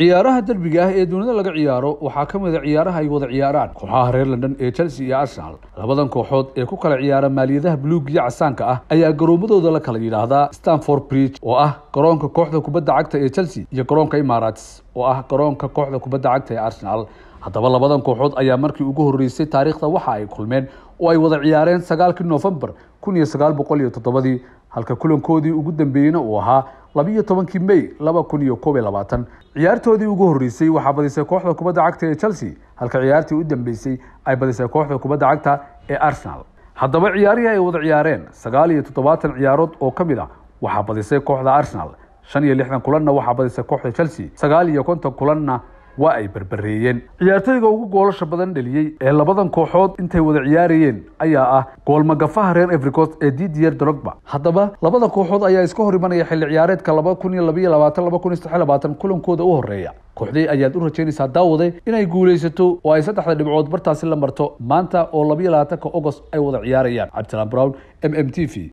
ciyaaraha derbiga ah ee dunida laga ciyaaro waxaa ka mid a ah ciyaaraha ay wada ciyaaraan kooxaha reer london ee chelsea iyo arsenal labadan kooxood ee ku kala ciyaara maaliyadaha buluug iyo casaanka ah ayaa garoomadooda la kala yidhaahdaa stanford bridge oo ah garoonka kooxda kubadda cagta ee chelsea iyo garoonka imarates oo ah garoonka kooxda kubadda cagta ee arsenal haddaba labadan kooxood ayaa markii ugu horreysay taariikhda waxa ay kulmeen oo ay wada ciyaareen sagaalkii novembar kun iyo sagaal boqol iyo toddobadii halka kulankoodii ugu dambeeyeyna uu ahaa labiiyo tobankii may laba kun iyo koob iyo labaatan ciyaartoodii ugu horreysay waxaa badisay kooxda kubadda cagta ee chelsea halka ciyaartii u dambeysay ay badisay kooxda kubadda cagta ee arsenal haddaba ciyaarihii ay wada ciyaareen sagaal iyo toddobaatan ciyaarood oo ka mid ah waxaa badisay kooxda arsenal shan iyo lixdan kulanna waxaa badisay kooxda chelsea sagaal iyo konton kulanna waa ay berbereeyeen ciyaartooyga ugu goolasha badan dheliyey ee labadan kooxood intay wada ciyaarayeen ayaa ah goolmagafaha reer evercost ee didier drogba haddaba labada kooxood ayaa iska hor imanaya xilli ciyaareedka laba kun iyo labaiyo labaatan laba kun iyo saddex labaatan kulankooda u horeeya kooxdii ayaad u rajaynaysaa daawaday inay guulaysato oo ay saddexda dhibcood bartaasi la marto maanta oo labaiyo labaatanka agost ay wada ciyaarayaan cabdisalaan brown m m t v